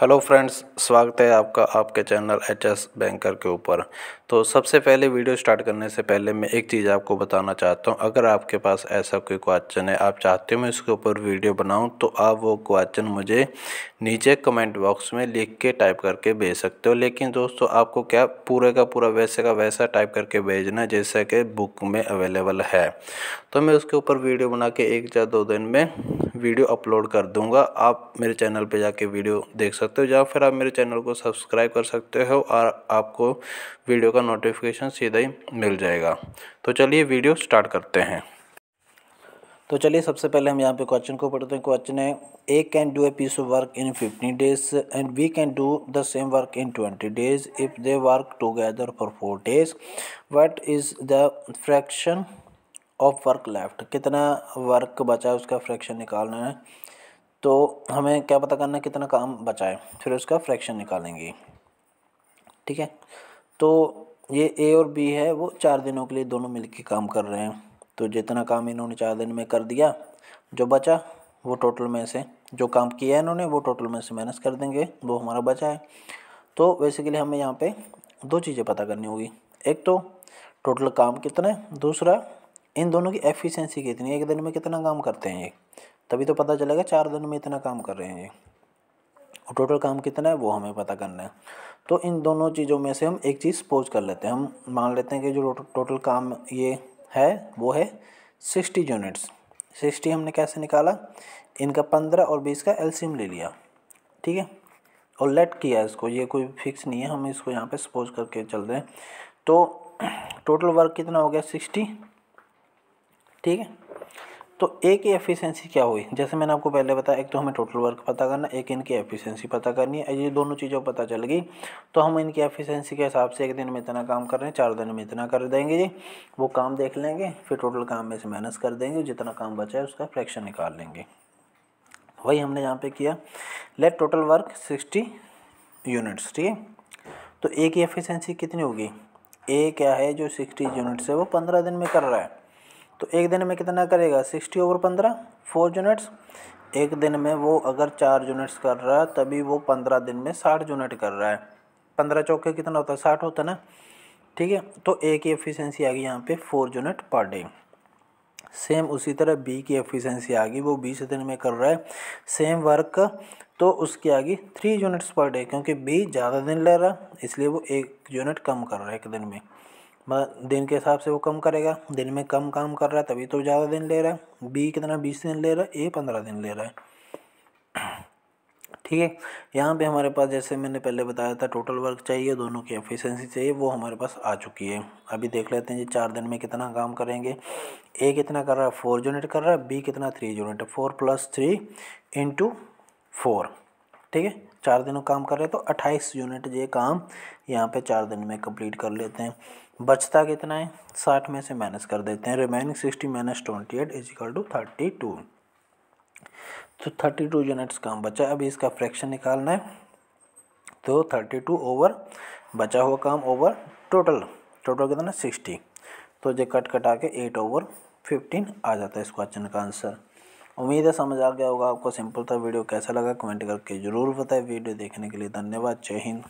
hello friends स्वागत है आपका आपके चैनल एच एस बैंकर के ऊपर तो सबसे पहले वीडियो स्टार्ट करने से पहले मैं एक चीज़ आपको बताना चाहता हूं अगर आपके पास ऐसा कोई क्वेश्चन है आप चाहते हो मैं इसके ऊपर वीडियो बनाऊं तो आप वो क्वेश्चन मुझे नीचे कमेंट बॉक्स में लिख के टाइप करके भेज सकते हो लेकिन दोस्तों आपको क्या पूरे का पूरा वैसे का वैसा टाइप करके भेजना जैसा कि बुक में अवेलेबल है तो मैं उसके ऊपर वीडियो बना के एक या दो दिन में वीडियो अपलोड कर दूंगा आप मेरे चैनल पे जाके वीडियो देख सकते हो या फिर आप मेरे चैनल को सब्सक्राइब कर सकते हो और आपको वीडियो का नोटिफिकेशन सीधा ही मिल जाएगा तो चलिए वीडियो स्टार्ट करते हैं तो चलिए सबसे पहले हम यहाँ पे क्वेश्चन को पढ़ते हैं क्वेश्चन है A can do a piece of work in fifteen days and B can do the same work in twenty days if they work together for four days what is the fraction of work left कितना work बचा है उसका fraction निकालना है तो हमें क्या पता करना है कितना काम बचा है फिर उसका फ्रैक्शन निकालेंगे ठीक है तो ये ए और बी है वो चार दिनों के लिए दोनों मिलके काम कर रहे हैं तो जितना काम इन्होंने चार दिन में कर दिया जो बचा वो टोटल में से जो काम किया है इन्होंने वो टोटल में से माइनस कर देंगे वो हमारा बचा है तो बेसिकली हमें यहाँ पे दो चीज़ें पता करनी होगी एक तो टोटल काम कितना है दूसरा इन दोनों की एफिशिएंसी कितनी है एक दिन में कितना काम करते हैं ये तभी तो पता चलेगा चार दिन में इतना काम कर रहे हैं ये और टोटल काम कितना है वो हमें पता करना है तो इन दोनों चीज़ों में से हम एक चीज़ सपोज कर लेते हैं हम मान लेते हैं कि जो टोटल काम ये है वो है सिक्सटी यूनिट्स सिक्सटी हमने कैसे निकाला इनका पंद्रह और बीस का एलसीएम ले लिया ठीक है और लेट किया इसको ये कोई फिक्स नहीं है हम इसको यहाँ पे सपोज करके चल रहे हैं तो टोटल वर्क कितना हो गया सिक्सटी ठीक है तो ए की एफिशिएंसी क्या हुई जैसे मैंने आपको पहले बताया एक तो हमें टोटल वर्क पता करना एक इनकी एफिशिएंसी पता करनी है ये दोनों चीज़ों पता चल गई तो हम इनकी एफिशिएंसी के हिसाब से एक दिन में इतना काम कर रहे हैं चार दिन में इतना कर देंगे जी वो काम देख लेंगे फिर टोटल काम में से माइनस कर देंगे जितना काम बचा है उसका फ्रैक्शन निकाल लेंगे वही हमने यहाँ पर किया let total work sixty units ठीक है तो ए की एफिशेंसी कितनी होगी ए क्या है जो सिक्सटी यूनिट्स है वो पंद्रह दिन में कर रहा है तो एक दिन में कितना करेगा सिक्सटी ओवर पंद्रह फोर यूनिट्स एक दिन में वो अगर चार यूनिट्स कर रहा है तभी वो पंद्रह दिन में साठ यूनिट कर रहा है पंद्रह चौके कितना होता है साठ होता है ना ठीक है तो ए की एफिशिएंसी आ गई यहाँ पे four unit per day same उसी तरह बी की एफिशिएंसी आ गई वो बीस दिन में कर रहा है सेम वर्क तो उसकी आ गई थ्री यूनिट्स पर डे क्योंकि बी ज़्यादा दिन ले रहा है इसलिए वो एक यूनिट कम कर रहा है एक दिन में दिन के हिसाब से वो कम करेगा दिन में कम काम कर रहा है तभी तो ज़्यादा दिन ले रहा है बी कितना बीस दिन ले रहा है ए पंद्रह दिन ले रहा है ठीक है यहाँ पे हमारे पास जैसे मैंने पहले बताया था टोटल वर्क चाहिए दोनों की एफिशिएंसी चाहिए वो हमारे पास आ चुकी है अभी देख लेते हैं जी चार दिन में कितना काम करेंगे ए कितना कर रहा है फोर यूनिट कर रहा है बी कितना three unit four plus three into four ठीक है चार दिनों काम कर रहे तो अट्ठाईस यूनिट ये काम यहाँ पे चार दिन में कंप्लीट कर लेते हैं बचता कितना है साठ में से माइनस कर देते हैं remaining sixty minus twenty eight equal to thirty two तो थर्टी टू यूनिट्स काम बचा अभी इसका फ्रैक्शन निकालना है तो थर्टी टू ओवर बचा हुआ काम ओवर टोटल टोटल कितना सिक्सटी तो ये कट कटा के एट ओवर फिफ्टीन आ जाता है इस क्वेश्चन का आंसर उम्मीद है समझ आ गया होगा आपको सिंपल था वीडियो कैसा लगा कमेंट करके ज़रूर बताएं वीडियो देखने के लिए धन्यवाद जय हिंद